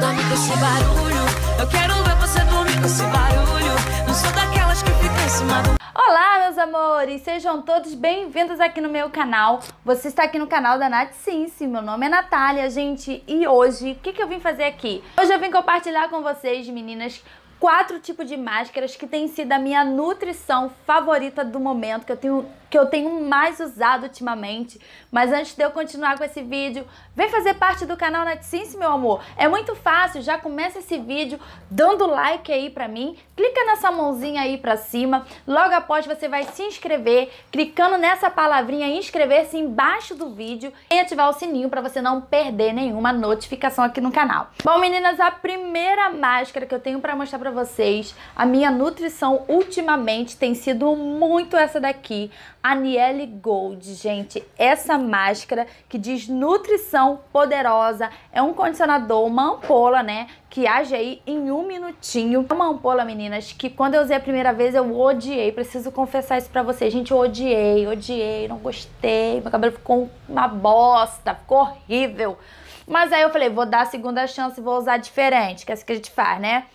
dorme com esse barulho. Eu quero ver você dormir com esse barulho. Não sou daquelas que fica em cima do. Olá, meus amores! Sejam todos bem-vindos aqui no meu canal. Você está aqui no canal da Nath sim. Meu nome é Natália, gente. E hoje, o que, que eu vim fazer aqui? Hoje eu vim compartilhar com vocês, meninas, quatro tipos de máscaras que tem sido a minha nutrição favorita do momento, que eu tenho que eu tenho mais usado ultimamente. Mas antes de eu continuar com esse vídeo, vem fazer parte do canal NetSense, meu amor. É muito fácil, já começa esse vídeo dando like aí pra mim, clica nessa mãozinha aí pra cima, logo após você vai se inscrever, clicando nessa palavrinha inscrever-se embaixo do vídeo e ativar o sininho pra você não perder nenhuma notificação aqui no canal. Bom, meninas, a primeira máscara que eu tenho pra mostrar pra vocês, a minha nutrição ultimamente tem sido muito essa daqui, Aniele Gold, gente, essa máscara que diz nutrição poderosa, é um condicionador, uma ampola, né, que age aí em um minutinho. É uma ampola, meninas, que quando eu usei a primeira vez eu odiei, preciso confessar isso pra vocês, gente, eu odiei, odiei, não gostei, meu cabelo ficou uma bosta, ficou horrível. Mas aí eu falei, vou dar a segunda chance, e vou usar diferente, que é isso que a gente faz, né?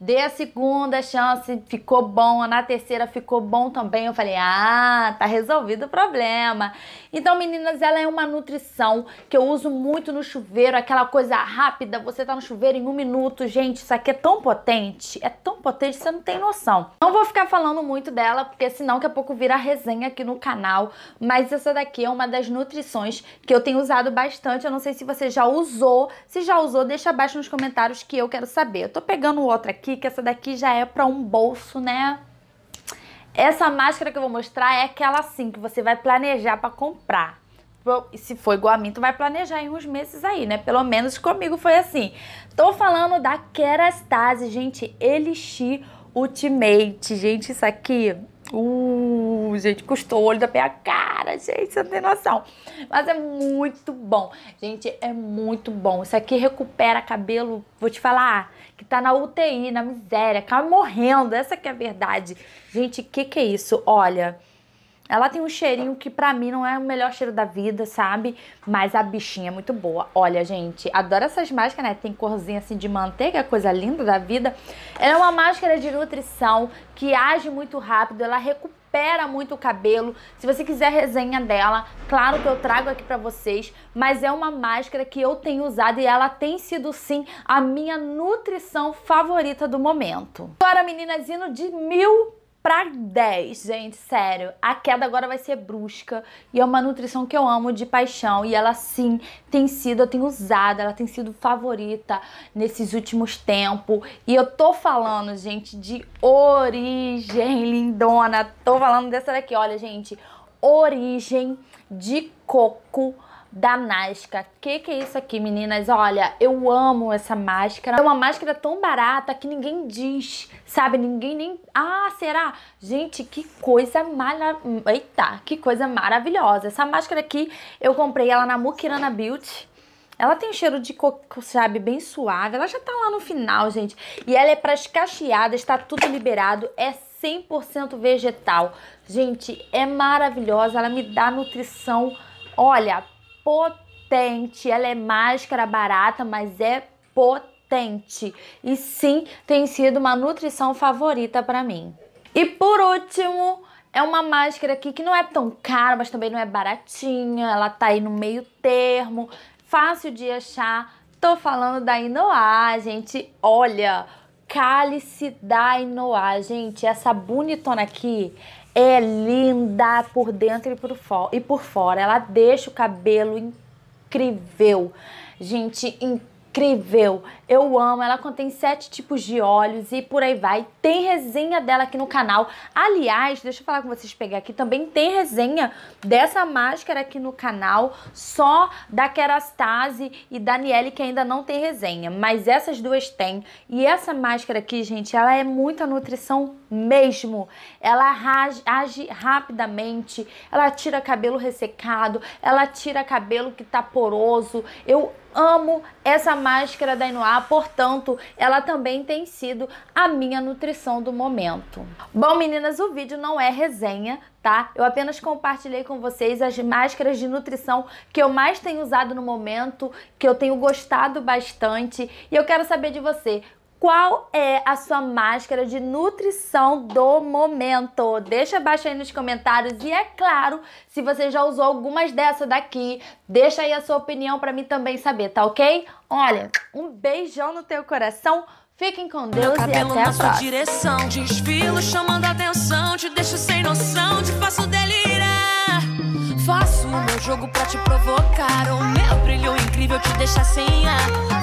Dei a segunda chance, ficou bom. Na terceira ficou bom também. Eu falei, ah, tá resolvido o problema. Então, meninas, ela é uma nutrição que eu uso muito no chuveiro. Aquela coisa rápida, você tá no chuveiro em um minuto. Gente, isso aqui é tão potente. É tão potente, você não tem noção. Não vou ficar falando muito dela, porque senão daqui a pouco vira resenha aqui no canal. Mas essa daqui é uma das nutrições que eu tenho usado bastante. Eu não sei se você já usou. Se já usou, deixa abaixo nos comentários que eu quero saber. Eu tô pegando outra aqui daqui, que essa daqui já é pra um bolso, né? Essa máscara que eu vou mostrar é aquela assim, que você vai planejar pra comprar. Se for igual a mim, tu vai planejar em uns meses aí, né? Pelo menos comigo foi assim. Tô falando da Kerastase, gente, Elixir Ultimate. Gente, isso aqui... Uh, gente. Custou o olho da minha cara, gente. Você não tem noção. Mas é muito bom. Gente, é muito bom. Isso aqui recupera cabelo, vou te falar, que tá na UTI, na miséria. Acaba morrendo. Essa que é a verdade. Gente, o que que é isso? Olha... Ela tem um cheirinho que pra mim não é o melhor cheiro da vida, sabe? Mas a bichinha é muito boa. Olha, gente, adoro essas máscaras, né? Tem corzinha assim de manteiga, coisa linda da vida. Ela é uma máscara de nutrição que age muito rápido, ela recupera muito o cabelo. Se você quiser resenha dela, claro que eu trago aqui pra vocês, mas é uma máscara que eu tenho usado e ela tem sido, sim, a minha nutrição favorita do momento. Agora, meninas, indo de mil pra 10, gente, sério. A queda agora vai ser brusca e é uma nutrição que eu amo de paixão e ela sim tem sido, eu tenho usado, ela tem sido favorita nesses últimos tempos. E eu tô falando, gente, de origem lindona. Tô falando dessa daqui, olha, gente, origem de coco da Nasca. Que que é isso aqui, meninas? Olha, eu amo essa máscara. É uma máscara tão barata que ninguém diz, sabe? Ninguém nem... Ah, será? Gente, que coisa mara... Eita, que coisa maravilhosa. Essa máscara aqui, eu comprei ela na Mukirana Beauty. Ela tem um cheiro de coco, sabe, bem suave. Ela já tá lá no final, gente. E ela é para as cacheadas, tá tudo liberado. É 100% vegetal. Gente, é maravilhosa. Ela me dá nutrição, olha, potente. Ela é máscara barata, mas é potente. E sim, tem sido uma nutrição favorita para mim. E por último, é uma máscara aqui que não é tão cara, mas também não é baratinha. Ela tá aí no meio termo, fácil de achar. Tô falando da Inoa, gente. Olha, Cálice da Inoá. Gente, essa bonitona aqui é linda por dentro e por, e por fora. Ela deixa o cabelo incrível. Gente, incrível. Eu amo, ela contém sete tipos de óleos e por aí vai. Tem resenha dela aqui no canal. Aliás, deixa eu falar com vocês, pegar aqui, também tem resenha dessa máscara aqui no canal, só da Kerastase e Daniele, que ainda não tem resenha. Mas essas duas têm. E essa máscara aqui, gente, ela é muita nutrição mesmo. Ela age rapidamente, ela tira cabelo ressecado, ela tira cabelo que tá poroso. Eu amo essa máscara da Inuar ah, portanto, ela também tem sido a minha nutrição do momento. Bom, meninas, o vídeo não é resenha, tá? Eu apenas compartilhei com vocês as máscaras de nutrição que eu mais tenho usado no momento, que eu tenho gostado bastante. E eu quero saber de você, qual é a sua máscara de nutrição do momento? Deixa abaixo aí nos comentários e é claro, se você já usou algumas dessa daqui, deixa aí a sua opinião para mim também saber, tá OK? Olha, um beijão no teu coração. Fiquem com Deus Meu e cabelo até na a sua próxima. direção, desfilo chamando atenção, te deixo sem noção, te faço delirar. Faço o meu jogo pra te provocar, o meu brilho incrível te deixa sem ar.